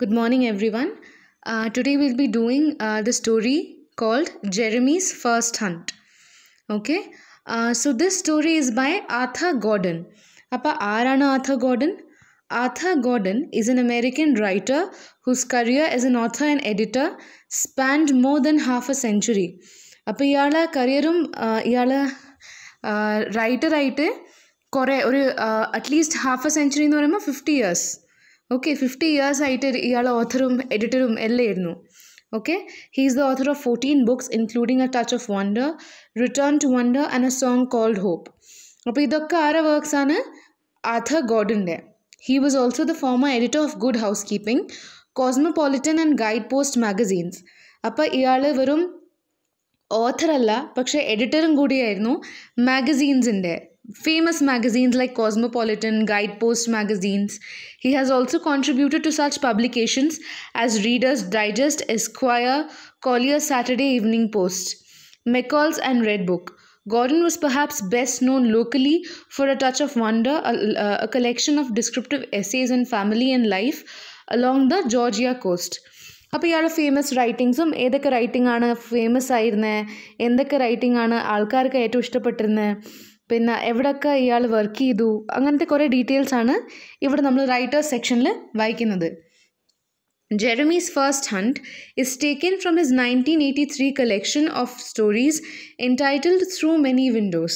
Good morning, everyone. Uh, today we'll be doing uh, the story called Jeremy's First Hunt. Okay, uh, so this story is by Arthur Gordon. Appa Arana Arthur Gordon? Arthur Gordon is an American writer whose career as an author and editor spanned more than half a century. അപ്പോൾ ഇയാളെ കരിയറും ഇയാൾ റൈറ്ററായിട്ട് കുറേ ഒരു at least half A century എന്ന് പറയുമ്പോൾ fifty years okay fifty years ആയിട്ട് ഇയാൾ ഓഥറും എഡിറ്ററും എല്ലാം ആയിരുന്നു okay he is the author of fourteen books including A Touch of Wonder Return to Wonder and A Song Called Hope അപ്പോൾ ഇതൊക്കെ ആരെ വർക്ക്സാണ് ആഥർ ഗോഡിൻ്റെ he was also the former editor of Good Housekeeping Cosmopolitan and Guide Post magazines അപ്പോൾ ഇയാൾ വെറും ഓഥറല്ല പക്ഷേ എഡിറ്ററും കൂടിയായിരുന്നു മാഗസീൻസിൻ്റെ famous magazines like Cosmopolitan, Guidepost magazines. He has also contributed to such publications as Reader's Digest, Esquire, Collier Saturday Evening Post, McCall's, and Red Book. Gordon was perhaps best known locally for A Touch of Wonder, a, a collection of descriptive essays on family and life along the Georgia coast. അപ്പോൾ ഇയാളുടെ famous റൈറ്റിങ്സും ഏതൊക്കെ writing ആണ് famous ആയിരുന്നത് എന്തൊക്കെ writing ആണ് ആൾക്കാർക്ക് ഏറ്റവും ഇഷ്ടപ്പെട്ടിരുന്നത് പിന്നെ എവിടെയൊക്കെ ഇയാൾ വർക്ക് ചെയ്തു അങ്ങനത്തെ കുറേ ഡീറ്റെയിൽസ് ആണ് ഇവിടെ നമ്മൾ റൈറ്റേഴ്സ് സെക്ഷനിൽ വായിക്കുന്നത് Jeremy's first hunt is taken from his 1983 collection of stories entitled Through Many Windows.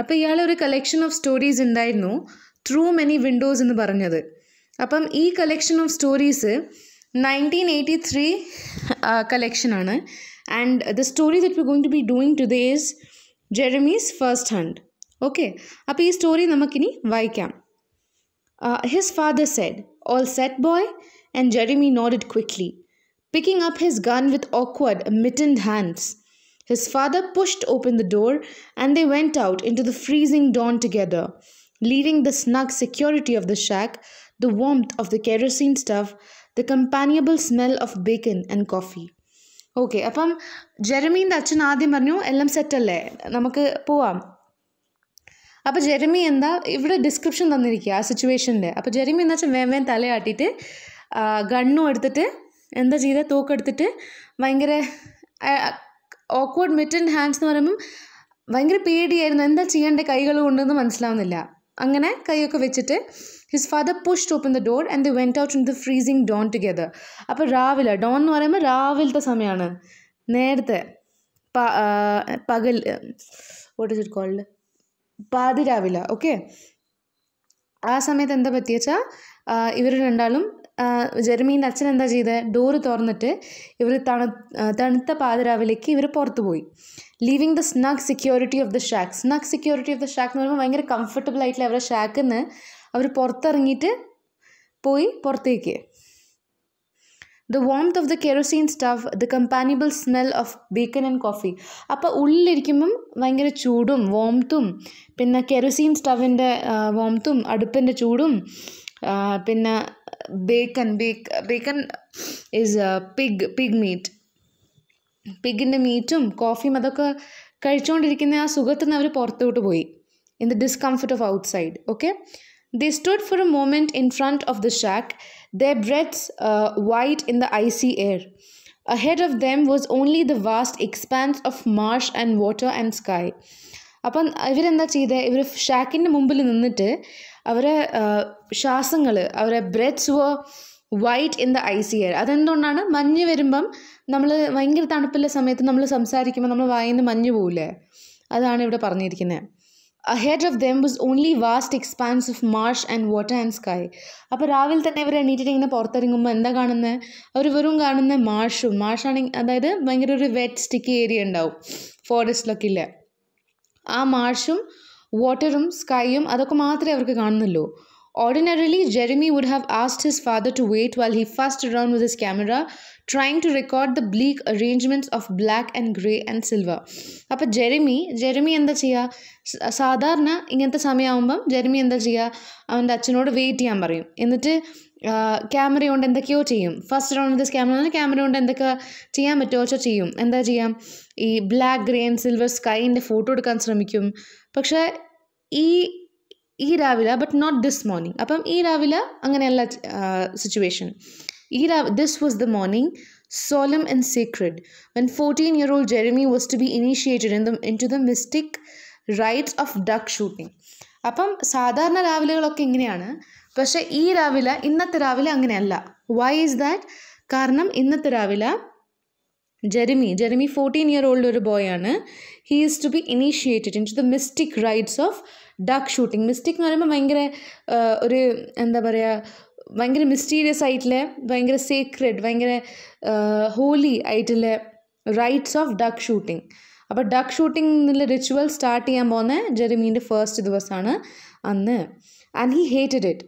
അപ്പോൾ ഇയാളെ ഒരു കളക്ഷൻ ഓഫ് സ്റ്റോറീസ് ഉണ്ടായിരുന്നു ത്രൂ മെനി വിൻഡോസ് എന്ന് പറഞ്ഞത് അപ്പം ഈ collection of stories nineteen eighty three കളക്ഷനാണ് and the story that we going to be doing today is Jeremy's First Hunt okay അപ്പോൾ ഈ സ്റ്റോറി നമുക്കിനി വായിക്കാം his father said all set boy and Jeremy nodded quickly picking up his gun with awkward mittened hands His father pushed open the door and they went out into the freezing dawn together, leaving the snug security of the shack, the warmth of the kerosene stove, the companionable smell of bacon and coffee. Okay അപ്പം ജെറമീൻ്റെ അച്ഛൻ ആദ്യം പറഞ്ഞു എല്ലാം സെറ്റല്ലേ നമുക്ക് പോവാം അപ്പോൾ ജെറമി എന്താ ഇവിടെ ഡിസ്ക്രിപ്ഷൻ തന്നിരിക്കുക ആ സിറ്റുവേഷൻ്റെ അപ്പോൾ ജെറമി എന്ന് വെച്ചാൽ വേം തലയാട്ടിയിട്ട് ഗണ്ണും എടുത്തിട്ട് എന്താ ചെയ്ത തൂക്കെടുത്തിട്ട് ഭയങ്കര ഓക്വേർഡ് മിറ്റൻ ഹാൻഡ്സ് എന്ന് പറയുമ്പം ഭയങ്കര പേടിയായിരുന്നു എന്താ ചെയ്യേണ്ട കൈകൾ കൊണ്ടെന്ന് മനസ്സിലാവുന്നില്ല അങ്ങനെ കൈയൊക്കെ വെച്ചിട്ട് his father pushed open the door and they went out in the freezing dawn together അപ്പോൾ രാവിലെ ഡോൺ എന്ന് പറയുമ്പോൾ രാവിലത്തെ സമയമാണ് നേരത്തെ പകൽ വോട്ട് ഇസ് ഇറ്റ് കോൾഡ് പാതിരാവില ഓക്കെ ആ സമയത്ത് എന്താ പറ്റിയെച്ചാൽ ഇവർ രണ്ടാളും ജെർമീൻ്റെ അച്ഛൻ എന്താ ചെയ്തത് ഡോറ് തുറന്നിട്ട് ഇവർ തണു തണുത്ത പാതിരാവിലേക്ക് ഇവർ പുറത്തു പോയി leaving the snug security of the shack snug security of the shack എന്ന് പറയുമ്പോൾ ഭയങ്കര കംഫർട്ടബിൾ ആയിട്ടുള്ള അവരുടെ ഷാക്കിൽ നിന്ന് അവർ പുറത്തിറങ്ങിയിട്ട് പോയി പുറത്തേക്ക് the warmth of the kerosene stove the companionable smell of bacon and coffee അപ്പോൾ ഉള്ളിലിരിക്കുമ്പം ഭയങ്കര ചൂടും വോംത്തും പിന്നെ കെറോസീൻ സ്റ്റവിൻ്റെ വോംത്തും അടുപ്പിൻ്റെ ചൂടും പിന്നെ bacon bake bacon is pig pig meat പിഗിൻ്റെ മീറ്റും കോഫിയും അതൊക്കെ കഴിച്ചുകൊണ്ടിരിക്കുന്ന ആ സുഖത്തു നിന്ന് അവർ പുറത്തോട്ട് പോയി in the discomfort of outside okay they stood for a moment in front of the shack their breaths uh, white in the icy air. Ahead of them was only the vast expanse of marsh and water and sky. അപ്പം ഇവരെന്താ ചെയ്തത് ഇവർ ഷാക്കിൻ്റെ മുമ്പിൽ നിന്നിട്ട് അവരെ ശ്വാസങ്ങൾ അവരെ breaths were white in the icy air അതെന്തുകൊണ്ടാണ് മഞ്ഞ് വരുമ്പം നമ്മൾ ഭയങ്കര തണുപ്പുള്ള സമയത്ത് നമ്മൾ സംസാരിക്കുമ്പോൾ നമ്മൾ വായിന്ന് മഞ്ഞ് പോവില്ലേ അതാണ് ഇവിടെ പറഞ്ഞിരിക്കുന്നത് ahead of them was only vast expanse of marsh and water and sky അപ്പോൾ രാവിലെ തന്നെ ഇവർ എണീറ്റിട്ട് ഇങ്ങനെ പുറത്തിറങ്ങുമ്പോൾ എന്താ കാണുന്നത് അവർ വെറും കാണുന്ന മാർഷും മാർഷാണെങ്കിൽ അതായത് ഭയങ്കര ഒരു വെറ്റ് സ്റ്റിക്കി ഏരിയ ഉണ്ടാവും ഫോറസ്റ്റിലൊക്കെ ഇല്ല ആ മാർഷും വാട്ടറും സ്കൈയും അതൊക്കെ മാത്രമേ അവർക്ക് കാണുന്നുള്ളൂ ordinarily Jeremy would have asked his father to wait while he fussed around with his camera trying to record the bleak arrangements of black and grey and silver അപ്പോൾ Jeremy ജെറിമി എന്താ ചെയ്യുക സാധാരണ ഇങ്ങനത്തെ സമയമാകുമ്പം ജെറിമി എന്താ ചെയ്യുക അവൻ്റെ അച്ഛനോട് വെയിറ്റ് ചെയ്യാൻ പറയും എന്നിട്ട് ക്യാമറ കൊണ്ട് എന്തൊക്കെയോ ചെയ്യും fussed round this camera camera കൊണ്ട് എന്തൊക്കെ ചെയ്യാൻ പറ്റുമോ വെച്ചാൽ ചെയ്യും എന്താ ചെയ്യാം ഈ ബ്ലാക്ക് ഗ്രേ ആൻഡ് സിൽവർ സ്കൈൻ്റെ ഫോട്ടോ എടുക്കാൻ ശ്രമിക്കും പക്ഷേ ഈ ഈ രാവിലെ ബട്ട് നോട്ട് ദിസ് മോർണിംഗ് അപ്പം ഈ രാവിലെ അങ്ങനെയല്ല situation Ira, this was the morning, solemn and sacred, when 14 year old Jeremy was to be initiated in the, into the mystic rites of duck shooting. അപ്പം സാധാരണ രാവിലെകളൊക്കെ ഇങ്ങനെയാണ് പക്ഷെ ഈ രാവിലെ ഇന്നത്തെ രാവിലെ അങ്ങനെയല്ല വൈ ഈസ് ദാറ്റ് കാരണം ഇന്നത്തെ രാവിലെ Jeremy Jeremy fourteen year old ഒരു ബോയ് ആണ് he is to be initiated in to the mystic rites of duck shooting mystic എന്ന് പറയുമ്പോൾ ഭയങ്കര ഒരു എന്താ പറയുക ഭയങ്കര മിസ്റ്റീരിയസ് ആയിട്ടുള്ള ഭയങ്കര സീക്രഡ് ഭയങ്കര ഹോലി ആയിട്ടുള്ള റൈറ്റ്സ് ഓഫ് ഡക്ക് ഷൂട്ടിംഗ് അപ്പോൾ ഡക്ക് ഷൂട്ടിംഗ് എന്നുള്ള റിച്വൽ സ്റ്റാർട്ട് ചെയ്യാൻ പോകുന്ന ജെറിമീൻ്റെ ഫസ്റ്റ് ദിവസമാണ് അന്ന് and he hated it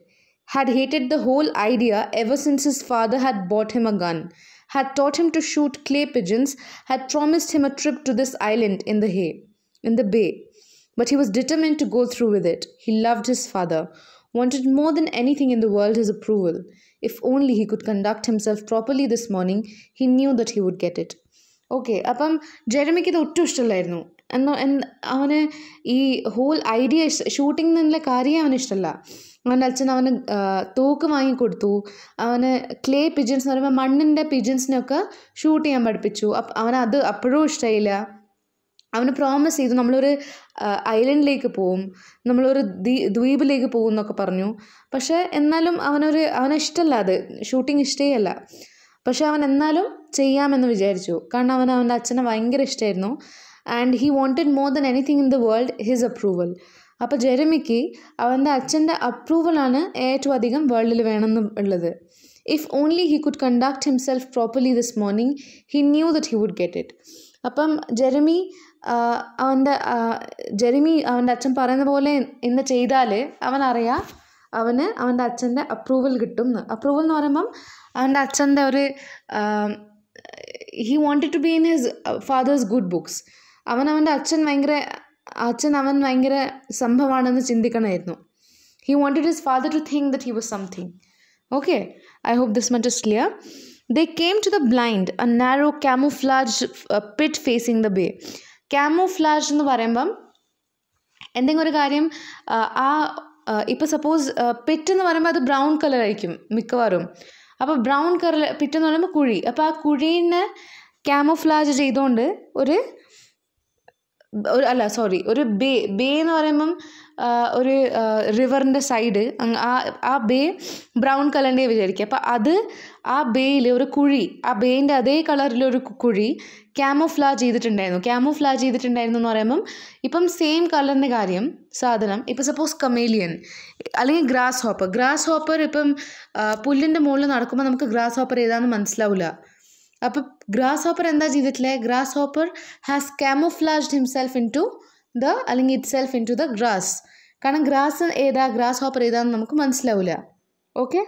had hated the whole idea ever since his father had bought him a gun had taught him to shoot clay pigeons had promised him a trip to this island in the hay in the bay but he was determined to go through with it he loved his father wanted more than anything in the world his approval. If only he could conduct himself properly this morning, he knew that he would get it. Okay അപ്പം ജെറമിക്ക് ഇത് ഒട്ടും ഇഷ്ടമല്ലായിരുന്നു എന്നോ എന്ന് അവന് ഈ whole idea shooting എന്നുള്ള കാര്യം അവന് ഇഷ്ടമല്ല അവൻ്റെ അച്ഛൻ അവന് തോക്ക് വാങ്ങിക്കൊടുത്തു അവന് ക്ലേ പിജൻസ് എന്ന് പറയുമ്പോൾ മണ്ണിൻ്റെ പിജൻസിനൊക്കെ ഷൂട്ട് ചെയ്യാൻ പഠിപ്പിച്ചു അവനത് അപ്പോഴും ഇഷ്ടമായില്ല അവന് പ്രോമിസ് ചെയ്തു നമ്മളൊരു ഐലൻഡിലേക്ക് പോവും നമ്മളൊരു ദ്വീപിലേക്ക് പോകും എന്നൊക്കെ പറഞ്ഞു പക്ഷേ എന്നാലും അവനൊരു അവനെ ഇഷ്ടമല്ല അത് ഷൂട്ടിംഗ് അല്ല പക്ഷേ അവൻ എന്നാലും ചെയ്യാമെന്ന് വിചാരിച്ചു കാരണം അവൻ അവൻ്റെ അച്ഛനെ ഭയങ്കര ഇഷ്ടമായിരുന്നു and he wanted more than anything in the world his approval അപ്പോൾ ജെറമിക്ക് അവൻ്റെ അച്ഛൻ്റെ അപ്രൂവലാണ് ഏറ്റവും അധികം വേൾഡിൽ വേണമെന്ന് ഉള്ളത് if only he could conduct himself properly this morning he knew that he would get it അപ്പം ജെറമി അവൻ്റെ ജെറിമി അവൻ്റെ അച്ഛൻ പറയുന്ന പോലെ എന്ന് ചെയ്താൽ അവൻ അറിയാം അവന് അവൻ്റെ അച്ഛൻ്റെ അപ്രൂവൽ കിട്ടും എന്ന് അപ്രൂവൽ എന്ന് പറയുമ്പം അവൻ്റെ അച്ഛൻ്റെ ഒരു he wanted to be in his father's good books അവൻ അവൻ്റെ അച്ഛൻ ഭയങ്കര അച്ഛൻ അവൻ ഭയങ്കര സംഭവമാണെന്ന് ചിന്തിക്കണമായിരുന്നു he wanted his father to think that he was something okay I hope this much is clear they came to the blind a narrow camouflage pit facing the bay camouflage എന്ന് പറയുമ്പം എന്തെങ്കിലും ഒരു കാര്യം ആ ഇപ്പോൾ സപ്പോസ് പെറ്റ് എന്ന് പറയുമ്പോൾ അത് ബ്രൗൺ കളർ ആയിരിക്കും മിക്കവാറും അപ്പോൾ ബ്രൗൺ കളർ പെറ്റ് എന്ന് പറയുമ്പോൾ കുഴി അപ്പോൾ ആ കുഴീനെ ക്യാമോഫ്ലാജ് ചെയ്തുകൊണ്ട് ഒരു ഒരു അല്ല സോറി ഒരു ബേ ബേ എന്ന് പറയുമ്പം ഒരു റിവറിൻ്റെ സൈഡ് ആ ആ ബേ ബ്രൗൺ കളറിൻ്റെ വിചാരിക്കുക അപ്പോൾ അത് ആ ബേയിൽ ഒരു കുഴി ആ ബേയിൻ്റെ അതേ കളറിലൊരു കുഴി ക്യാമോഫ്ലാ ചെയ്തിട്ടുണ്ടായിരുന്നു ക്യാമോഫ്ലാ ചെയ്തിട്ടുണ്ടായിരുന്നു എന്ന് പറയുമ്പം ഇപ്പം സെയിം കളറിൻ്റെ കാര്യം സാധനം ഇപ്പം സപ്പോസ് കമേലിയൻ അല്ലെങ്കിൽ ഗ്രാസ് ഹോപ്പർ ഗ്രാസ് ഹോപ്പർ ഇപ്പം പുല്ലിൻ്റെ മുകളിൽ നടക്കുമ്പോൾ നമുക്ക് ഗ്രാസ് ഹോപ്പർ ഏതാണെന്ന് മനസ്സിലാവില്ല അപ്പം ഗ്രാസ് ഹോപ്പർ എന്താ ചെയ്തിട്ടില്ലേ grasshopper has camouflaged himself in to the അല്ലെങ്കിൽ itself in to the grass കാരണം ഗ്രാസ് ഏതാ ഗ്രാസ് ഹോപ്പർ ഏതാണെന്ന് നമുക്ക് മനസ്സിലാവില്ല okay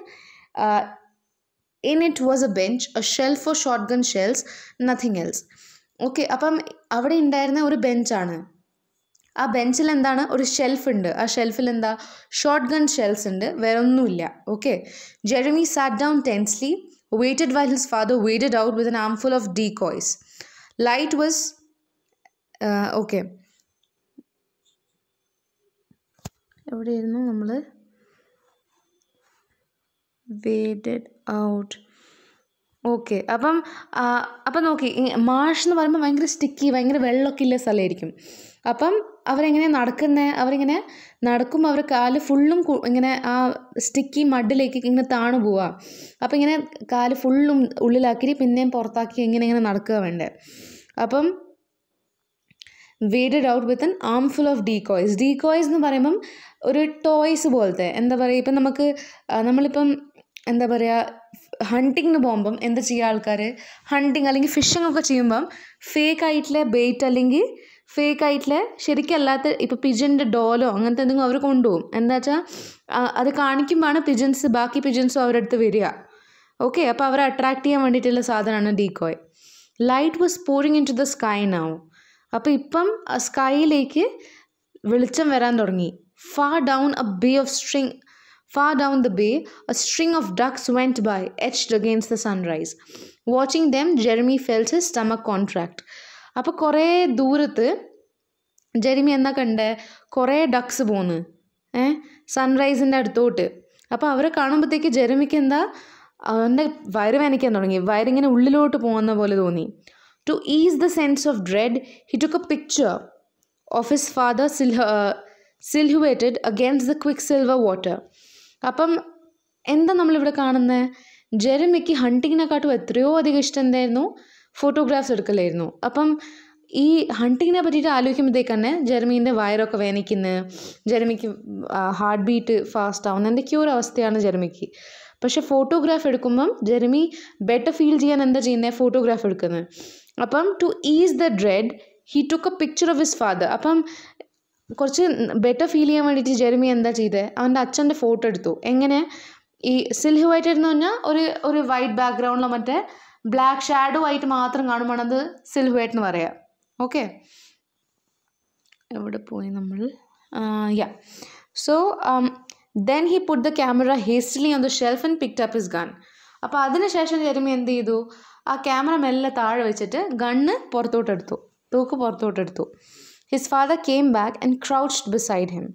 in it was a bench a shelf for shotgun shells nothing else okay അപ്പം അവിടെ ഉണ്ടായിരുന്ന ഒരു ബെഞ്ചാണ് ആ ബെഞ്ചിൽ എന്താണ് ഒരു ഷെൽഫ് ഉണ്ട് ആ ഷെൽഫിൽ എന്താ ഷോർട്ട് ഗൺ ഷെൽസ് ഉണ്ട് വേറെ ഒന്നുമില്ല okay Jeremy sat down tensely waited while his father waited out with an armful of decoys light was okay എവിടെയായിരുന്നു നമ്മൾ വെയ്റ്റഡ് ഔട്ട് ഓക്കെ അപ്പം അപ്പം നോക്കി മാഷ് എന്ന് പറയുമ്പോൾ ഭയങ്കര സ്റ്റിക്കി ഭയങ്കര വെള്ളമൊക്കെ ഇല്ല സ്ഥലമായിരിക്കും അപ്പം അവരെങ്ങനെ നടക്കുന്നത് അവരിങ്ങനെ നടക്കുമ്പോൾ അവർ കാല് ഫുള്ളും ഇങ്ങനെ ആ സ്റ്റിക്കി മഡിലേക്ക് ഇങ്ങനെ താണു പോവുക അപ്പം ഇങ്ങനെ കാല് ഫുള്ളും ഉള്ളിലാക്കി പിന്നെയും പുറത്താക്കി ഇങ്ങനെ ഇങ്ങനെ നടക്കുക വേണ്ടേ അപ്പം waded out with an armful of decoys decoys എന്ന് പറയുമ്പം ഒരു ടോയ്സ് പോലത്തെ എന്താ പറയുക ഇപ്പം നമുക്ക് നമ്മളിപ്പം എന്താ പറയുക ഹണ്ടിങ്ങിന് പോകുമ്പം എന്താ ചെയ്യുക ആൾക്കാർ ഹണ്ടിങ് അല്ലെങ്കിൽ ഫിഷിംഗ് ഒക്കെ ചെയ്യുമ്പം ഫേക്ക് ആയിട്ടുള്ള ബെയ്റ്റ് അല്ലെങ്കിൽ ഫേക്ക് ആയിട്ടുള്ള ശരിക്കല്ലാത്ത ഇപ്പോൾ പിജൻ്റെ ഡോലോ അങ്ങനത്തെ എന്തെങ്കിലും അവർ കൊണ്ടുപോകും എന്താ വെച്ചാൽ അത് കാണിക്കുമ്പോഴാണ് പിജൻസ് ബാക്കി പിജൻസും അവരുടെ അടുത്ത് വരിക ഓക്കെ അപ്പോൾ അവരെ അട്രാക്ട് ചെയ്യാൻ വേണ്ടിയിട്ടുള്ള സാധനമാണ് decoy light was pouring in to the sky now അപ്പോൾ ഇപ്പം സ്കൈയിലേക്ക് വെളിച്ചം വരാൻ തുടങ്ങി far down a bay of string Far down the bay, a string of ducks went by, etched against the sunrise. Watching them, Jeremy felt his stomach contract. അപ്പോൾ കുറേ ദൂരത്ത് ജെറിമി എന്താ കണ്ടേ കുറേ ഡക്സ് പോന്ന് ഏ സൺറൈസിൻ്റെ അടുത്തോട്ട് അപ്പോൾ അവരെ കാണുമ്പോഴത്തേക്ക് ജെറിമിക്ക് എന്താ അവൻ്റെ വയറ് വേനയ്ക്കാൻ തുടങ്ങി വയറിങ്ങനെ ഉള്ളിലോട്ട് പോകുന്ന പോലെ തോന്നി to ease the sense of dread he took a picture of his father സിൽഹ silhouetted against the quicksilver water അപ്പം എന്താ നമ്മളിവിടെ കാണുന്നത് ജെറമിക്ക് ഹണ്ടിങ്ങിനെക്കാട്ടും എത്രയോ അധികം ഇഷ്ടം എന്തായിരുന്നു ഫോട്ടോഗ്രാഫ്സ് എടുക്കലായിരുന്നു അപ്പം ഈ ഹണ്ടിങ്ങിനെ പറ്റിയിട്ട് ആലോചിക്കുമ്പോഴത്തേക്ക് തന്നെ ജെർമീൻ്റെ വയറൊക്കെ വേനിക്കുന്നത് ജെർമിക്ക് ഹാർട്ട് ബീറ്റ് ഫാസ്റ്റ് ആവുന്ന എന്തൊക്കെയോ ഒരു അവസ്ഥയാണ് ജെർമിക്ക് പക്ഷെ ഫോട്ടോഗ്രാഫ് എടുക്കുമ്പം ജെർമി ബെറ്റർ ഫീൽ ചെയ്യാൻ എന്താ ചെയ്യുന്നത് ഫോട്ടോഗ്രാഫ് എടുക്കുന്നത് അപ്പം to ease the dread he took a picture of his father അപ്പം കുറച്ച് ബെറ്റർ ഫീൽ ചെയ്യാൻ വേണ്ടിയിട്ട് ജെർമി എന്താ ചെയ്തത് അവൻ്റെ അച്ഛൻ്റെ ഫോട്ടോ എടുത്തു എങ്ങനെ ഈ സിൽഹു സിൽഹുവായിട്ട് എന്ന് പറഞ്ഞാൽ ഒരു ഒരു വൈറ്റ് ബാക്ക്ഗ്രൗണ്ടിലോ മറ്റേ ബ്ലാക്ക് ഷാഡോ ആയിട്ട് മാത്രം കാണുമ്പോഴത് സിൽഹു സിൽഹുവായിട്ട് എന്ന് പറയാം ഓക്കെ എവിടെ പോയി നമ്മൾ yeah so then he put the camera hastily on the shelf and picked up his gun അപ്പോൾ അതിനുശേഷം ജെർമി എന്ത് ചെയ്തു ആ ക്യാമറ മെല്ലെ താഴെ വെച്ചിട്ട് ഗണ്ണ് പുറത്തോട്ടെടുത്തു തൂക്ക് പുറത്തോട്ടെടുത്തു His father came back and crouched beside him.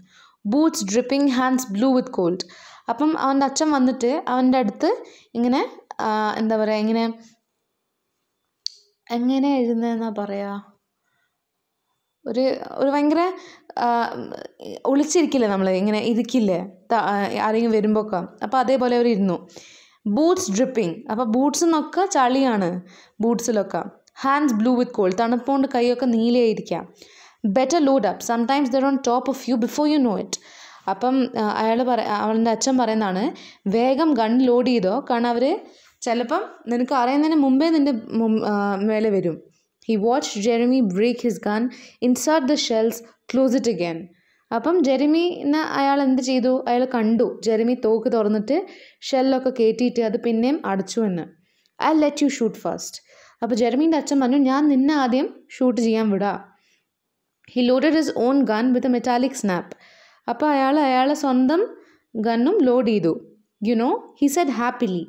Boots dripping hands blue with cold അപ്പം അവൻ്റെ അച്ഛൻ വന്നിട്ട് അവൻ്റെ അടുത്ത് ഇങ്ങനെ എന്താ പറയുക ഇങ്ങനെ എങ്ങനെ എഴുതുന്നതെന്നാ പറയുക ഒരു ഒരു ഭയങ്കര ഒളിച്ചിരിക്കില്ലേ നമ്മൾ ഇങ്ങനെ ഇരിക്കില്ലേ ആരെങ്കിലും വരുമ്പോഴൊക്കെ അപ്പോൾ അതേപോലെ അവർ ഇരുന്നു ബൂട്ട്സ് ഡ്രിപ്പിംഗ് അപ്പോൾ ബൂട്ട്സ് എന്നൊക്കെ ചളിയാണ് ബൂട്ട്സിലൊക്കെ ഹാൻഡ്സ് ബ്ലൂ വിത്ത് കോൾഡ് തണുപ്പുകൊണ്ട് കൈയൊക്കെ നീലയായിരിക്കാം better load up sometimes they're on top of you before you know it അപ്പം അയാൾ പറ അവളുടെ അച്ഛൻ പറയുന്നതാണ് വേഗം ഗൺ ലോഡ് ചെയ്തോ കാരണം അവർ ചിലപ്പം നിനക്ക് അറിയുന്നതിന് മുമ്പേ നിൻ്റെ മേലെ വരും he watch Jeremy break his gun insert the shells close it again അപ്പം ജെറിമിനെ അയാൾ എന്ത് ചെയ്തു അയാൾ കണ്ടു ജെറിമി തോക്ക് തുറന്നിട്ട് ഷെല്ലൊക്കെ കയറ്റിയിട്ട് അത് പിന്നെയും അടച്ചു എന്ന് I let you shoot first അപ്പോൾ ജെറിമീൻ്റെ അച്ഛൻ പറഞ്ഞു ഞാൻ നിന്നെ ആദ്യം ഷൂട്ട് ചെയ്യാൻ വിടാം he loaded his own gun with a metallic snap അപ്പോൾ അയാൾ അയാളെ സ്വന്തം ഗണ്ണും ലോഡ് ചെയ്തു you know he said happily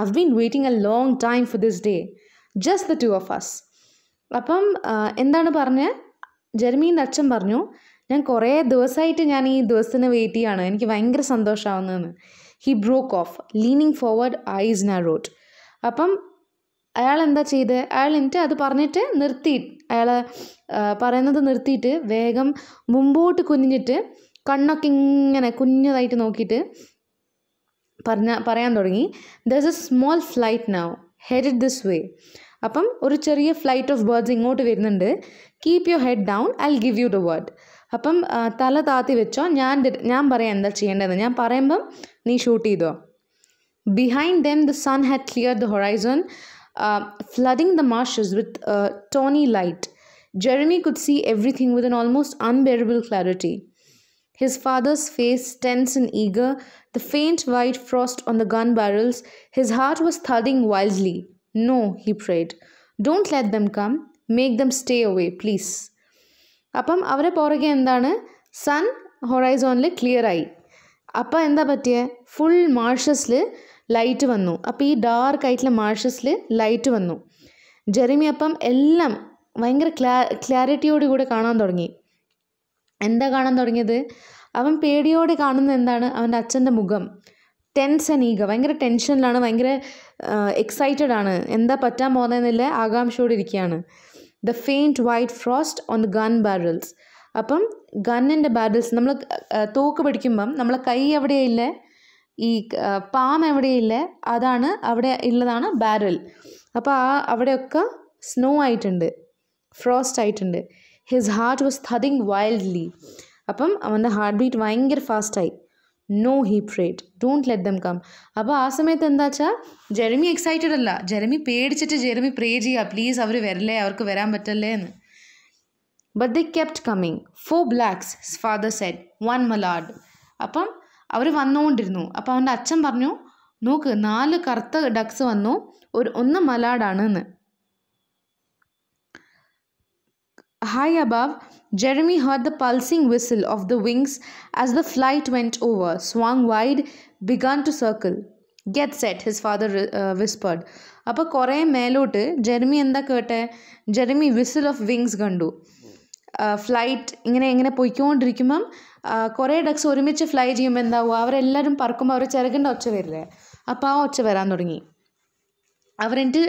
I been waiting a long time for this day just the two of us അപ്പം എന്താണ് പറഞ്ഞത് ജെർമീൻ്റെ അച്ഛൻ പറഞ്ഞു ഞാൻ കുറേ ദിവസമായിട്ട് ഞാൻ ഈ ദിവസത്തിന് വെയിറ്റ് ചെയ്യാണ് എനിക്ക് ഭയങ്കര സന്തോഷമാവുന്നതെന്ന് he broke off leaning forward eyes narrowed അയാൾ എന്താ ചെയ്ത് അയാൾ എന്നിട്ട് അത് പറഞ്ഞിട്ട് നിർത്തി അയാൾ പറയുന്നത് നിർത്തിയിട്ട് വേഗം മുമ്പോട്ട് കുഞ്ഞിട്ട് കണ്ണൊക്കെ ഇങ്ങനെ കുഞ്ഞതായിട്ട് നോക്കിയിട്ട് പറഞ്ഞ പറയാൻ തുടങ്ങി there's a small flight now head this way അപ്പം ഒരു ചെറിയ ഫ്ലൈറ്റ് ഓഫ് ബേർഡ്സ് ഇങ്ങോട്ട് വരുന്നുണ്ട് keep your head down I give you the word അപ്പം തല താത്തി വെച്ചോ ഞാൻ ഞാൻ പറയാം എന്താ ചെയ്യേണ്ടതെന്ന് ഞാൻ പറയുമ്പം നീ ഷൂട്ട് ചെയ്തോ behind them the sun had clear the horizon Uh, flooding the marshes with a tawny light. Jeremy could see everything with an almost unbearable clarity. His father's face tense and eager, the faint white frost on the gun barrels, his heart was thudding wildly. No, he prayed. Don't let them come. Make them stay away, please. അപ്പം അവരെ പുറകെ എന്താണ് sun ഹൊറൈസോണിൽ ക്ലിയറായി അപ്പം എന്താ full marshes മാർഷസിൽ light വന്നു അപ്പോൾ ഈ ഡാർക്ക് ആയിട്ടുള്ള മാർഷസിൽ ലൈറ്റ് വന്നു ജെറിമി അപ്പം എല്ലാം ഭയങ്കര ക്ലാ ക്ലാരിറ്റിയോട് കൂടെ കാണാൻ തുടങ്ങി എന്താ കാണാൻ തുടങ്ങിയത് അവൻ പേടിയോടെ കാണുന്ന എന്താണ് അവൻ്റെ അച്ഛൻ്റെ മുഖം ടെൻസ് ആൻഡ് ഈഗ ഭയങ്കര ടെൻഷനിലാണ് ഭയങ്കര എക്സൈറ്റഡ് ആണ് എന്താ പറ്റാൻ പോകുന്നതെന്നില്ല ആകാംക്ഷയോടെ ഇരിക്കുകയാണ് the faint white frost on the gun barrels അപ്പം ഗണ്ണിൻ്റെ ബാരൽസ് നമ്മൾ തോക്ക് പിടിക്കുമ്പം നമ്മളെ കൈ എവിടെയില്ലേ ഈ പാം എവിടെയില്ലേ അതാണ് അവിടെ ഉള്ളതാണ് ബാരൽ അപ്പോൾ ആ അവിടെയൊക്കെ സ്നോ ആയിട്ടുണ്ട് ഫ്രോസ്റ്റ് ആയിട്ടുണ്ട് his heart was thudding wildly അപ്പം അവൻ്റെ ഹാർട്ട് ബീറ്റ് ഭയങ്കര ഫാസ്റ്റായി no he prayed don't let them come അപ്പോൾ ആ സമയത്ത് എന്താ വെച്ചാൽ ജെറമി എക്സൈറ്റഡ് അല്ല ജെറമി പേടിച്ചിട്ട് ജെറമി പ്രേ ചെയ്യുക പ്ലീസ് അവർ വരല്ലേ അവർക്ക് വരാൻ പറ്റല്ലേ എന്ന് but they kept coming four blacks father said one mallard അപ്പം അവർ വന്നുകൊണ്ടിരുന്നു അപ്പോൾ അവൻ്റെ അച്ഛൻ പറഞ്ഞു നോക്ക് നാല് കറുത്ത ഡക്സ് വന്നു ഒരു ഒന്ന് മലാഡാണ് എന്ന് high above Jeremy heard the pulsing whistle of the wings as the flight went over swung wide began to circle get set his father whispered അപ്പോൾ കുറേ മേലോട്ട് ജെർമി എന്താ കേട്ടെ ജെർമി വിസിൽ ഓഫ് വിങ്സ് കണ്ടു ഫ്ലൈറ്റ് ഇങ്ങനെ ഇങ്ങനെ പോയിക്കൊണ്ടിരിക്കുമ്പം കുറേ ducts ഒരുമിച്ച് ഫ്ലൈ ചെയ്യുമ്പോൾ എന്താവും അവരെല്ലാവരും പറക്കുമ്പോൾ അവർ ചിറകിൻ്റെ ഒച്ച വരില്ലേ അപ്പോൾ ആ ഒച്ച വരാൻ തുടങ്ങി അവരെൻ്റെ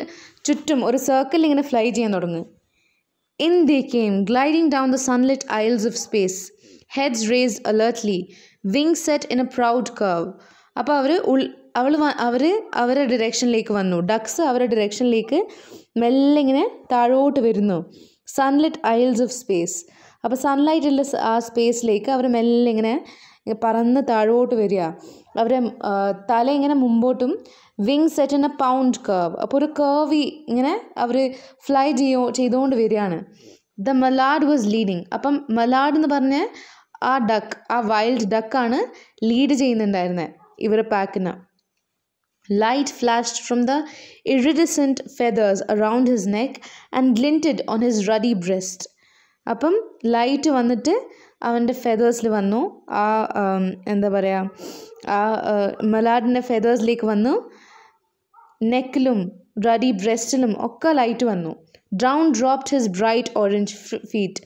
ചുറ്റും ഒരു സർക്കിളിൽ ഇങ്ങനെ ഫ്ലൈ ചെയ്യാൻ തുടങ്ങി in they came gliding down the sunlit aisles of space heads raised alertly wing set in a proud curve അപ്പോൾ അവർ ഉൾ അവൾ അവർ അവരുടെ ഡിറക്ഷനിലേക്ക് വന്നു ഡക്സ് അവരുടെ ഡിറക്ഷനിലേക്ക് മെല്ലെ ഇങ്ങനെ താഴോട്ട് വരുന്നു സൺലിറ്റ് ഐൽസ് ഓഫ് സ്പേസ് അപ്പോൾ സൺലൈറ്റുള്ള ആ സ്പേസിലേക്ക് അവർ മെല്ലെ ഇങ്ങനെ പറന്ന് താഴോട്ട് വരിക അവരെ തല ഇങ്ങനെ മുമ്പോട്ടും wings set in a proud curve അപ്പോൾ ഒരു കേർവി ഇങ്ങനെ അവർ ഫ്ലൈ ചെയ്യോ ചെയ്തുകൊണ്ട് വരികയാണ് ദ മലാഡ് വാസ് ലീഡിങ് അപ്പം മലാഡ് എന്ന് പറഞ്ഞ ആ ഡക്ക് ആ വൈൽഡ് ഡക്കാണ് ലീഡ് ചെയ്യുന്നുണ്ടായിരുന്നത് ഇവരെ പാക്കിന് Light flashed from the iridescent feathers around his neck and glinted on his ruddy breast. Upam light vanate avende feathers livano a um and the a uh maladna feathers lik vanu ruddy breastilum okka light vanu. Brown dropped his bright orange feet,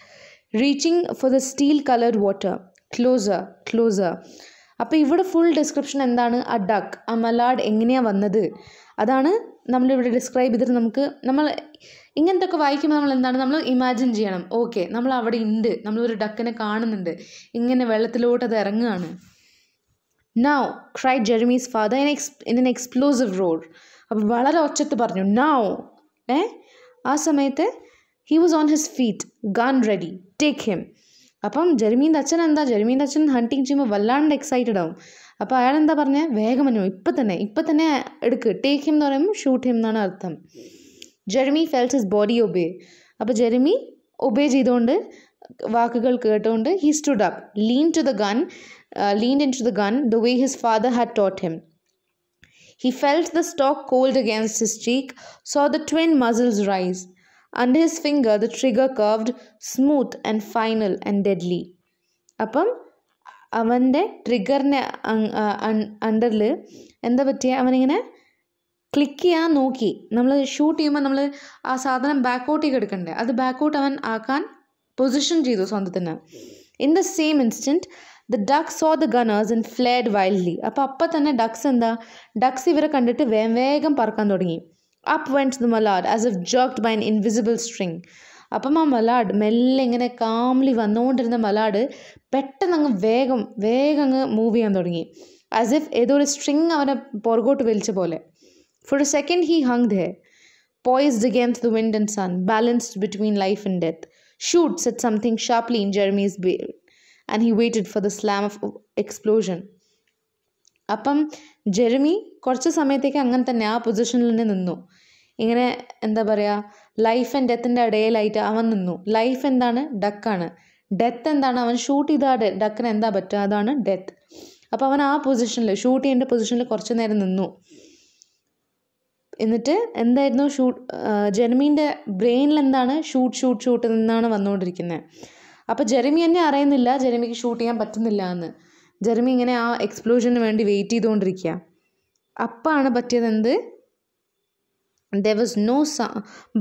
reaching for the steel colored water. Closer, closer. അപ്പോൾ ഇവിടെ full description എന്താണ് അഡാക്ക് duck ആ മലാഡ് എങ്ങനെയാണ് വന്നത് അതാണ് നമ്മളിവിടെ describe ചെയ്തിട്ട് നമുക്ക് നമ്മൾ ഇങ്ങനത്തെ ഒക്കെ വായിക്കുമ്പോൾ നമ്മൾ എന്താണ് നമ്മൾ ഇമാജിൻ ചെയ്യണം ഓക്കെ നമ്മൾ അവിടെ ഉണ്ട് നമ്മളൊരു ഡക്കിനെ കാണുന്നുണ്ട് ഇങ്ങനെ വെള്ളത്തിലോട്ട് അത് ഇറങ്ങുകയാണ് now cried Jeremy's father in എക്സ് ഇൻ എൻ എക്സ്പ്ലോസീവ് റോഡ് അപ്പോൾ വളരെ ഒച്ചത്ത് പറഞ്ഞു നൗ ഏ ആ സമയത്ത് he was on his feet gun ready take him അപ്പം ജെർമീൻ്റെ അച്ഛൻ എന്താ ജെർമീൻ്റെ അച്ഛൻ ഹണ്ടിങ് ചെയ്യുമ്പോൾ വല്ലാണ്ട് എക്സൈറ്റഡ് ആവും അപ്പോൾ അയാൾ എന്താ പറഞ്ഞത് വേഗം വന്നു ഇപ്പം തന്നെ ഇപ്പം തന്നെ എടുക്ക് ടേക്ക് ഹിം എന്ന് പറയുമ്പോൾ ഷൂട്ട് ഹിം എന്നാണ് അർത്ഥം Jeremy felt his body obey അപ്പോൾ ജെർമി ഒബേ ചെയ്തുകൊണ്ട് വാക്കുകൾ കേട്ടുകൊണ്ട് he stood up lean to the gun lean in to the gun the way his father had taught him he felt the stock cold against his cheek saw the twin muzzles rise under his finger the trigger curved smooth and final and deadly അപ്പം അവൻ്റെ ട്രിഗറിൻ്റെ അണ്ടറിൽ എന്താ പറ്റിയ അവനിങ്ങനെ click ചെയ്യാൻ നോക്കി നമ്മൾ shoot ചെയ്യുമ്പോൾ നമ്മൾ ആ സാധനം ബാക്കോട്ടേക്ക് എടുക്കണ്ടേ അത് ബാക്കോട്ട് അവൻ ആക്കാൻ പൊസിഷൻ ചെയ്തു സ്വന്തത്തിന് in the same instant the ducks saw the gunners and flared wildly അപ്പോൾ അപ്പം തന്നെ ഡക്സ് എന്താ ഡക്സ് ഇവരെ കണ്ടിട്ട് വേഗം പറക്കാൻ തുടങ്ങി up went the mallard as if yanked by an invisible string അപ്പം ആ മലാഡ് മെല്ലെ ഇങ്ങനെ കാംലി വന്നുകൊണ്ടിരുന്ന മലാഡ് പെട്ടെന്ന് അങ്ങ് വേഗം വേഗം അങ്ങ് മൂവ് ചെയ്യാൻ തുടങ്ങി ആസ് എഫ് ഏതോ ഒരു സ്ട്രിങ് അവനെ പുറകോട്ട് വലിച്ച പോലെ full second he hung there poised against the wind and sun balanced between life and death Shoot, said something sharply in Jeremy's beard, and he waited for the slam of explosion. അപ്പം Jeremy കുറച്ച് സമയത്തേക്ക് അങ്ങനെ തന്നെ ആ പൊസിഷനിൽ തന്നെ നിന്നു ഇങ്ങനെ എന്താ പറയുക ലൈഫ് ആൻഡ് ഡെത്തിൻ്റെ ഇടയിലായിട്ട് അവൻ നിന്നു ലൈഫ് എന്താണ് ഡക്കാണ് ഡെത്ത് എന്താണ് അവൻ ഷൂട്ട് ചെയ്ത ഡക്കിന് എന്താ പറ്റുക അതാണ് ഡെത്ത് അപ്പോൾ അവൻ ആ പൊസിഷനിൽ ഷൂട്ട് ചെയ്യേണ്ട പൊസിഷനിൽ കുറച്ച് നേരം നിന്നു എന്നിട്ട് എന്തായിരുന്നു ഷൂട്ട് ജെറമീൻ്റെ ബ്രെയിനിൽ എന്താണ് ഷൂട്ട് ഷൂട്ട് ഷൂട്ട് നിന്നാണ് വന്നുകൊണ്ടിരിക്കുന്നത് അപ്പോൾ ജെറമി എന്നെ അറിയുന്നില്ല ജെറമിക്ക് ഷൂട്ട് ചെയ്യാൻ പറ്റുന്നില്ല എന്ന് ജെറമി ഇങ്ങനെ ആ എക്സ്പ്ലോഷന് വേണ്ടി വെയിറ്റ് ചെയ്തുകൊണ്ടിരിക്കുക അപ്പാണ് പറ്റിയത് എന്ത് ദർ വാസ് നോ സ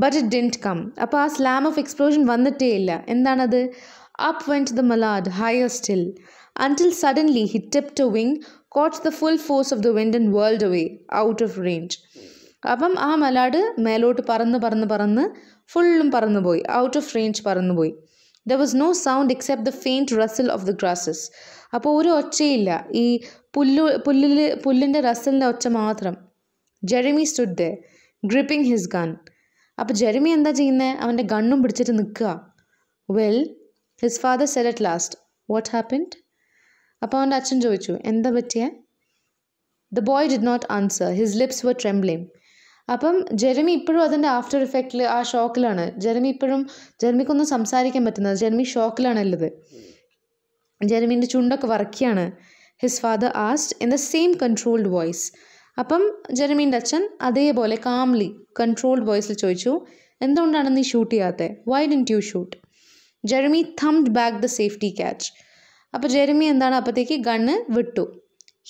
ബട്ട് ഇറ്റ് ഡിൻറ്റ് കം അപ്പോൾ ആ സ്ലാം ഓഫ് എക്സ്പ്ലോഷൻ വന്നിട്ടേ ഇല്ല എന്താണത് up went the mallard higher still until suddenly he tipped to wing caught the full force of the wind and whirled away out of range അപ്പം ആ mallard മേലോട്ട് പറന്ന് പറന്ന് പറന്ന് ഫുള്ളും പറന്നുപോയി ഔട്ട് ഓഫ് റേഞ്ച് പറന്നുപോയി there was no sound except the faint rustle of the grasses അപ്പോൾ ഒരു ഒച്ചയില്ല ഈ പുല്ലു പുല്ലിൽ പുല്ലിൻ്റെ റസലിൻ്റെ ഒച്ച മാത്രം Jeremy stood there gripping his gun അപ്പം ജെറിമി എന്താ ചെയ്യുന്നത് അവൻ്റെ ഗണ്ണും പിടിച്ചിട്ട് നിൽക്കുക well his father said at last what happened അപ്പോൾ അവൻ്റെ അച്ഛൻ ചോദിച്ചു എന്താ പറ്റിയ the boy did not answer his lips were trembling അപ്പം ജെറമി ഇപ്പോഴും അതിൻ്റെ ആഫ്റ്റർ ഇഫക്റ്റിൽ ആ ഷോക്കിലാണ് ജെറമി ഇപ്പോഴും ജെറമിക്കൊന്നും സംസാരിക്കാൻ പറ്റുന്നത് ജെറമി ഷോക്കിലാണ് ഉള്ളത് ജെറമീൻ്റെ ചുണ്ടൊക്കെ വർക്കിയാണ് his father asked in the same controlled voice അപ്പം ജെറമീൻ്റെ അച്ഛൻ അതേപോലെ കാംലി കൺട്രോൾഡ് വോയിസിൽ ചോദിച്ചു എന്തുകൊണ്ടാണ് നീ ഷൂട്ട് ചെയ്യാത്തത് why didn't you shoot Jeremy thumbed back the safety catch അപ്പോൾ ജെറമി എന്താണ് അപ്പോഴത്തേക്ക് ഗണ്ണ് വിട്ടു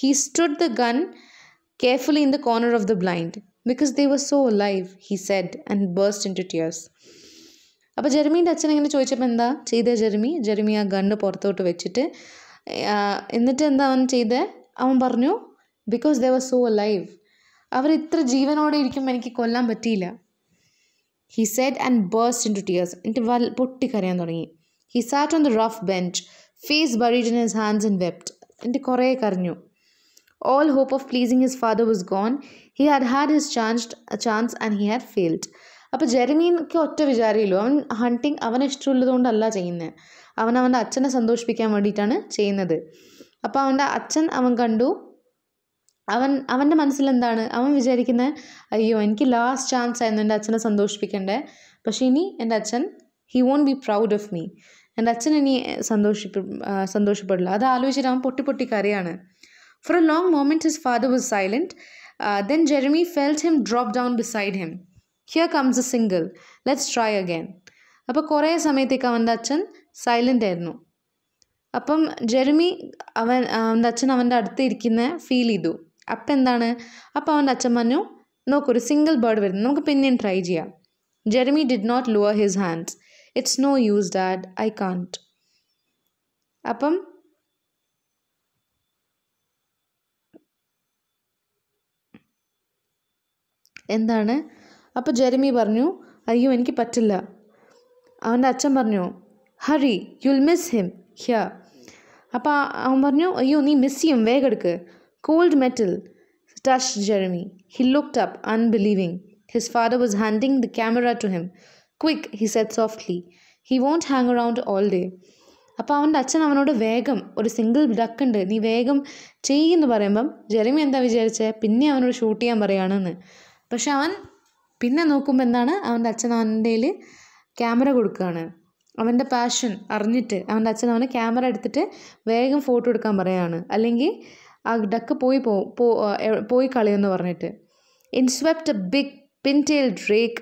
he stood the gun carefully in the corner of the blind because they was so alive he said and burst into tears അപ്പോൾ ജെറമീൻ്റെ അച്ഛൻ ഇങ്ങനെ ചോദിച്ചപ്പോൾ എന്താ ചെയ്തേ ജെറമി ജെറമി ആ ഗണ്ണ് പുറത്തോട്ട് വെച്ചിട്ട് എന്നിട്ട് എന്താ അവൻ ചെയ്തേ അവൻ പറഞ്ഞു because they was so alive അവർ ഇത്ര ജീവനോടെ ഇരിക്കുമ്പോൾ എനിക്ക് കൊല്ലാൻ പറ്റിയില്ല he said and burst into tears എന്നിട്ട് വൽ പൊട്ടിക്കരയാൻ തുടങ്ങി he sat on the rough bench face buried in his hands and wept എന്നിട്ട് കുറേ കരഞ്ഞു all hope of pleasing his father was gone he had had his chance chance and he had failed അപ്പോൾ ജെറമീൻക്ക് ഒറ്റ വിചാരമില്ലോ അവൻ hunting അവന് ഇഷ്ടമുള്ളതുകൊണ്ടല്ല ചെയ്യുന്നത് അവൻ അവൻ്റെ അച്ഛനെ സന്തോഷിപ്പിക്കാൻ വേണ്ടിയിട്ടാണ് ചെയ്യുന്നത് അപ്പോൾ അവൻ്റെ അച്ഛൻ അവൻ കണ്ടു അവൻ അവൻ്റെ മനസ്സിലെന്താണ് അവൻ വിചാരിക്കുന്നത് അയ്യോ എനിക്ക് ലാസ്റ്റ് ചാൻസ് ആയിരുന്നു എൻ്റെ അച്ഛനെ സന്തോഷിപ്പിക്കണ്ടേ പക്ഷേ ഇനി എൻ്റെ അച്ഛൻ he won't be proud of me എൻ്റെ അച്ഛൻ ഇനി സന്തോഷിപ്പ് സന്തോഷപ്പെടില്ല അത് ആലോചിച്ചിട്ട് അവൻ പൊട്ടി പൊട്ടി കരയാണ് for a long moment his father was silent then Jeremy felt him drop down beside him here comes a single let's try again അപ്പോൾ കുറേ സമയത്തേക്ക് അവൻ്റെ അച്ഛൻ സൈലൻ്റ് ആയിരുന്നു അപ്പം ജെറമി അവൻ അവൻ്റെ അച്ഛൻ അവൻ്റെ അടുത്ത് ഇരിക്കുന്ന ഫീൽ ചെയ്തു അപ്പം എന്താണ് അപ്പോൾ അവൻ്റെ അച്ഛൻ പറഞ്ഞു നോക്കൊരു സിംഗിൾ ബേർഡ് വരുന്നു നമുക്ക് പിന്നെയും ട്രൈ ചെയ്യാം Jeremy did not lower his hands it's no use dad I can't അപ്പം എന്താണ് അപ്പോൾ ജെർമി പറഞ്ഞു അയ്യോ എനിക്ക് പറ്റില്ല അവൻ്റെ അച്ഛൻ പറഞ്ഞു ഹറി യുൽ മിസ് ഹിം ഹിയ അപ്പോൾ അവൻ പറഞ്ഞു അയ്യോ നീ മിസ് ചെയ്യും വേഗം എടുക്ക് Cold metal touched Jeremy. He looked up, unbelieving. His father was handing the camera to him. Quick, he said softly. He won't hang around all day. അപ്പോൾ അവൻ്റെ അച്ഛൻ അവനോട് വേഗം ഒരു സിംഗിൾ ഡക്ക് ഉണ്ട് നീ വേഗം ചെയ്യുമെന്ന് പറയുമ്പം ജെറിമി എന്താ വിചാരിച്ചത് പിന്നെ അവനോട് ഷൂട്ട് ചെയ്യാൻ പറയുകയാണെന്ന് പക്ഷെ അവൻ പിന്നെ നോക്കുമ്പോൾ എന്താണ് അവൻ്റെ അച്ഛൻ അവൻ്റെ ക്യാമറ കൊടുക്കുകയാണ് അവൻ്റെ പാഷൻ അറിഞ്ഞിട്ട് അവൻ്റെ അച്ഛൻ അവന് ക്യാമറ എടുത്തിട്ട് വേഗം ഫോട്ടോ എടുക്കാൻ പറയുകയാണ് അല്ലെങ്കിൽ ആ ഡക്ക് പോയി പോയി കളിയെന്ന് പറഞ്ഞിട്ട് in swept a big pintail drake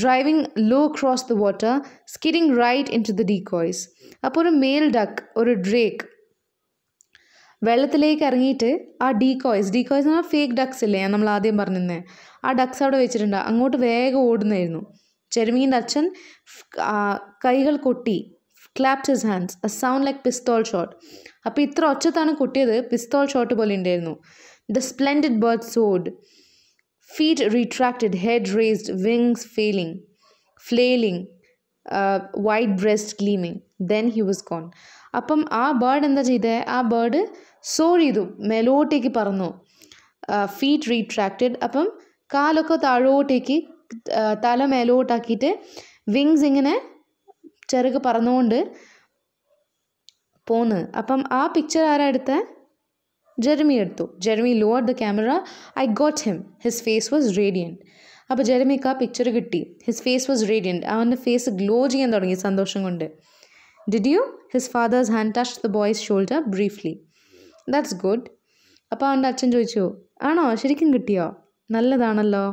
driving low cross the water skidding right in to the decoys അപ്പോൾ ഒരു മെയിൽ ഡക്ക് ഒരു ഡ്രേക്ക് വെള്ളത്തിലേക്ക് ഇറങ്ങിയിട്ട് ആ ഡീകോയ്സ് ഡീകോയ്സ് എന്ന് പറഞ്ഞാൽ ഫേക്ക് ഡക്സ് ഇല്ലേ നമ്മൾ ആദ്യം പറഞ്ഞിരുന്നത് ആ ഡക്സ് അവിടെ വെച്ചിട്ടുണ്ട് അങ്ങോട്ട് വേഗം ഓടുന്നായിരുന്നു ചെരുമീൻ്റെ അച്ഛൻ കൈകൾ കൊട്ടി clapped his hands a sound like pistol shot അപ്പോൾ ഇത്ര ഒച്ചത്താണ് കുട്ടിയത് പിസ്തോൾ ഷോട്ട് പോലെ ഉണ്ടായിരുന്നു the splendid bird soared feet retracted head raised wings feeling flailing white breast gleaming then he was gone അപ്പം ആ ബേർഡ് എന്താ ചെയ്തേ ആ ബേർഡ് സോ ചെയ്തു മേലോട്ടേക്ക് പറന്നു ഫീറ്റ് uh, റീട്രാക്റ്റഡ് അപ്പം കാലൊക്കെ താഴോട്ടേക്ക് uh, തല മേലോട്ടാക്കിയിട്ട് വിങ്സ് ഇങ്ങനെ ചെറുകെ പറന്നുകൊണ്ട് പോന്ന് അപ്പം ആ പിക്ചർ ആരാ എടുത്തേ ജെറമി എടുത്തു Jeremy lower the camera I got him his face was radiant അപ്പോൾ ജെറമിക്ക് ആ പിക്ചർ കിട്ടി ഹിസ് ഫേസ് വാസ് റേഡിയൻറ്റ് അവൻ്റെ ഫേസ് ഗ്ലോ ചെയ്യാൻ തുടങ്ങി സന്തോഷം കൊണ്ട് did you his father's hand touched the boy's shoulder briefly that's good അപ്പോൾ അവൻ്റെ അച്ഛൻ ചോദിച്ചു ആണോ ശരിക്കും കിട്ടിയോ നല്ലതാണല്ലോ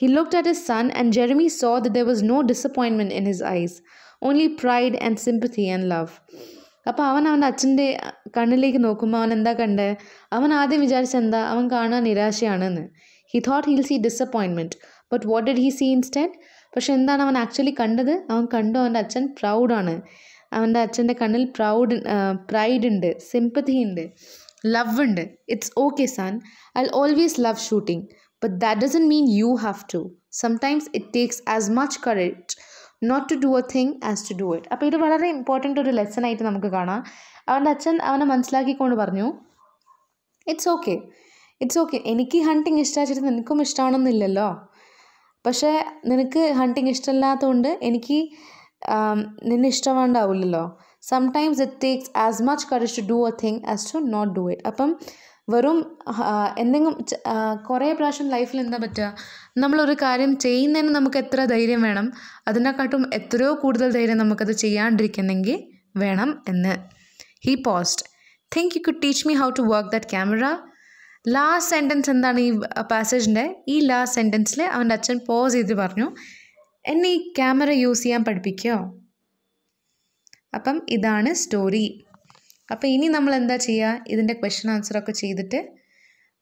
He looked at his son, and Jeremy saw that there was no disappointment in his eyes, only pride and sympathy and love. അപ്പോൾ അവൻ അവൻ്റെ അച്ഛൻ്റെ കണ്ണിലേക്ക് നോക്കുമ്പോൾ അവൻ എന്താ കണ്ടേ അവൻ ആദ്യം വിചാരിച്ചെന്താ അവൻ കാണാൻ നിരാശയാണെന്ന് he thought he'll see disappointment but what did he see instead പക്ഷെ എന്താണ് അവൻ ആക്ച്വലി കണ്ടത് അവൻ കണ്ടു അവൻ്റെ അച്ഛൻ പ്രൗഡാണ് അവൻ്റെ അച്ഛൻ്റെ കണ്ണിൽ പ്രൗഡ് പ്രൈഡ് ഉണ്ട് സിമ്പത്തി ഉണ്ട് ലവ് ഉണ്ട് it's okay son I always love shooting but that doesn't mean you have to sometimes it takes as much courage not to do a thing as to do it അപ്പോൾ ഇത് വളരെ important ഒരു lesson ആയിട്ട് നമുക്ക് കാണാം അവൻ്റെ അച്ഛൻ അവനെ മനസ്സിലാക്കിക്കൊണ്ട് പറഞ്ഞു ഇറ്റ്സ് ഓക്കെ ഇറ്റ്സ് ഓക്കെ എനിക്ക് ഹണ്ടിങ് ഇഷ്ടമാച്ചിട്ട് നിനക്കും ഇഷ്ടമാണെന്നില്ലല്ലോ പക്ഷേ നിനക്ക് ഹണ്ടിങ് ഇഷ്ടമില്ലാത്തതുകൊണ്ട് എനിക്ക് നിന്നെ ഇഷ്ടമാണ്ടാവില്ലല്ലോ sometimes it takes as much courage to do a thing as to not do it അപ്പം വെറും എന്തെങ്കിലും കുറേ പ്രാവശ്യം ലൈഫിൽ എന്താ പറ്റുക നമ്മളൊരു കാര്യം ചെയ്യുന്നതിന് നമുക്ക് എത്ര ധൈര്യം വേണം അതിനെക്കാട്ടും എത്രയോ കൂടുതൽ ധൈര്യം നമുക്കത് ചെയ്യാണ്ടിരിക്കുന്നെങ്കിൽ വേണം എന്ന് he paused think you could teach me how to work that camera last sentence എന്താണ് ഈ പാസേജിൻ്റെ ഈ ലാസ്റ്റ് സെൻറ്റൻസിൽ അവൻ്റെ അച്ഛൻ പോസ് ചെയ്ത് പറഞ്ഞു എന്നെ ഈ ക്യാമറ യൂസ് ചെയ്യാൻ പഠിപ്പിക്കുമോ അപ്പം ഇതാണ് സ്റ്റോറി അപ്പോൾ ഇനി നമ്മൾ എന്താ ചെയ്യുക ഇതിൻ്റെ ക്വസ്റ്റ്യൻ ആൻസറൊക്കെ ചെയ്തിട്ട്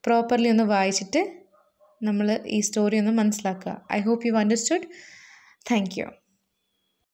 പ്രോപ്പർലി ഒന്ന് വായിച്ചിട്ട് നമ്മൾ ഈ സ്റ്റോറി ഒന്ന് മനസ്സിലാക്കുക I hope you understood thank U